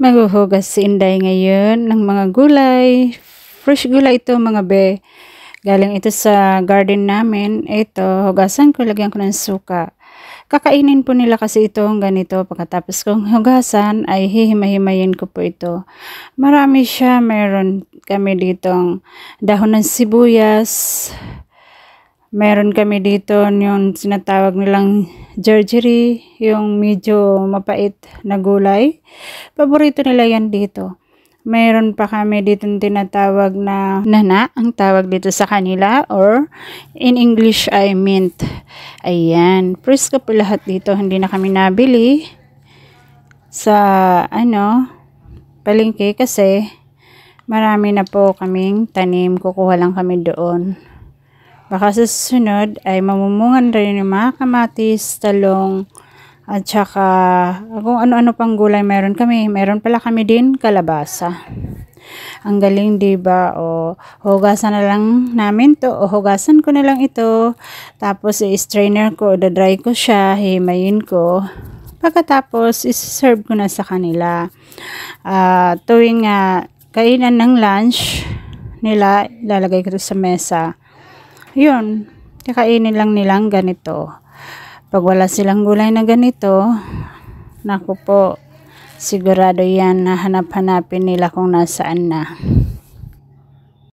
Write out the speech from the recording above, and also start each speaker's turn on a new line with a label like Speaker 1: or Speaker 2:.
Speaker 1: Maghuhugas si Inday ngayon ng mga gulay. Fresh gulay ito mga be. Galing ito sa garden namin. Ito, hugasan ko, lagyan ko ng suka. Kakainin po nila kasi itong ganito. Pagkatapos kong hugasan, ay hihimahimayin ko po ito. Marami siya. Meron kami ditong dahon ng sibuyas, meron kami dito yung sinatawag nilang gergery, yung medyo mapait na gulay. Paborito nila yan dito. Meron pa kami dito tinatawag na nana, ang tawag dito sa kanila, or in English ay mint. Ayan, presko po lahat dito, hindi na kami nabili sa ano, palengke kasi marami na po kaming tanim, kukuha lang kami doon. Baka sa susunod ay mamumungan rin yung mga kamatis, talong, at saka kung ano-ano pang gulay meron kami. Meron pala kami din kalabasa. Ang galing, 'di ba? O hugasan na lang namin 'to. O hugasan ko na lang ito. Tapos i-strainer ko, da-dry ko siya, himayin ko. Pagkatapos, iserve ko na sa kanila. Uh, tuwing uh, kainan ng lunch nila, lalagay ko sa mesa yun, kakainin lang nilang ganito. Pag wala silang gulay na ganito, naku po, sigurado yan na hanap-hanapin nila kung nasaan na.